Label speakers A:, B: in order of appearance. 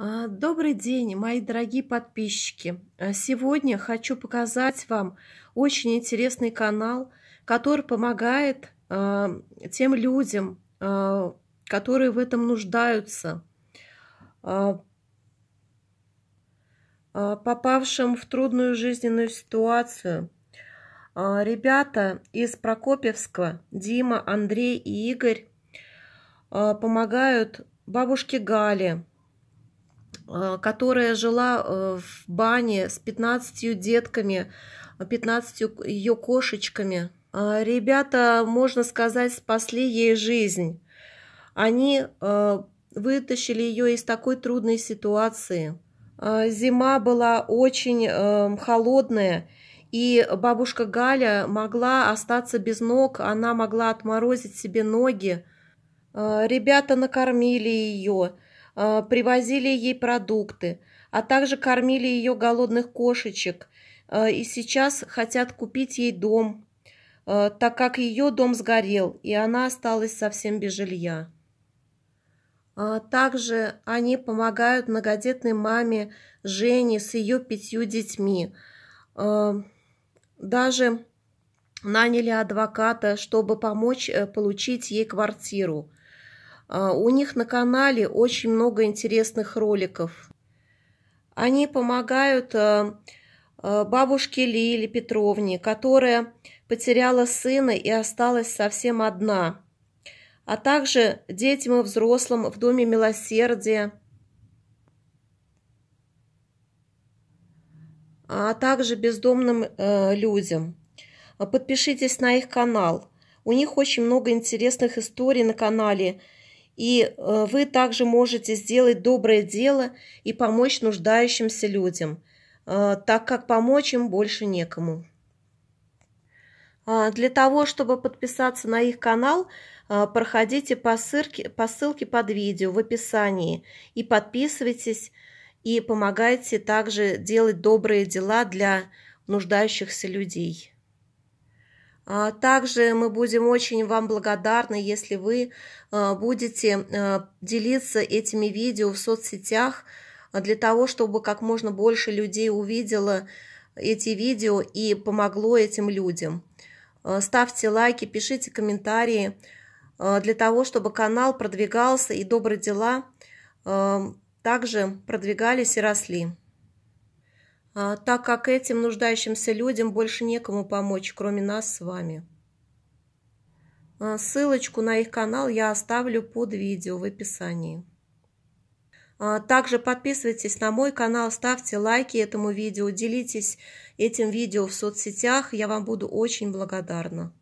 A: А, добрый день, мои дорогие подписчики! А, сегодня хочу показать вам очень интересный канал, который помогает а, тем людям, которые в этом нуждаются, попавшим в трудную жизненную ситуацию. Ребята из Прокопьевска, Дима, Андрей и Игорь помогают бабушке Гале – Э, которая жила э, в бане с 15 детками, 15 ее кошечками. А, ребята, можно сказать, спасли ей жизнь. Они э, вытащили ее из такой трудной ситуации. А, зима была очень холодная, и бабушка Галя могла остаться без ног, она могла отморозить себе ноги. А, ребята накормили ее, Э, привозили ей продукты, а также кормили ее голодных кошечек э, и сейчас хотят купить ей дом, э, так как ее дом сгорел, и она осталась совсем без жилья. А также они помогают многодетной маме Жене с ее пятью детьми. Даже наняли адвоката, чтобы помочь получить ей квартиру – а, у них на канале очень много интересных роликов. Они помогают а, а, бабушке Лиле Петровне, которая потеряла сына и осталась совсем одна, а также детям и взрослым в Доме Милосердия, а также бездомным э, людям. Подпишитесь на их канал. У них очень много интересных историй на канале – и э, вы также можете сделать доброе дело и помочь нуждающимся людям, э, так как помочь им больше некому. А, для того, чтобы подписаться на их канал, э, проходите по ссылке, по ссылке под видео в описании и подписывайтесь, и помогайте также делать добрые дела для нуждающихся людей. А также мы будем очень вам благодарны, если вы а, будете а, делиться этими видео в соцсетях для того, чтобы как можно больше людей увидело эти видео и помогло этим людям. Ставьте лайки, пишите комментарии для того, чтобы канал продвигался и добрые дела также продвигались и росли. А, так как этим нуждающимся людям больше некому помочь, кроме нас с вами. А, ссылочку на их канал я оставлю под видео в описании. А, также подписывайтесь на мой канал, ставьте лайки этому видео, делитесь этим видео в соцсетях, я вам буду очень благодарна.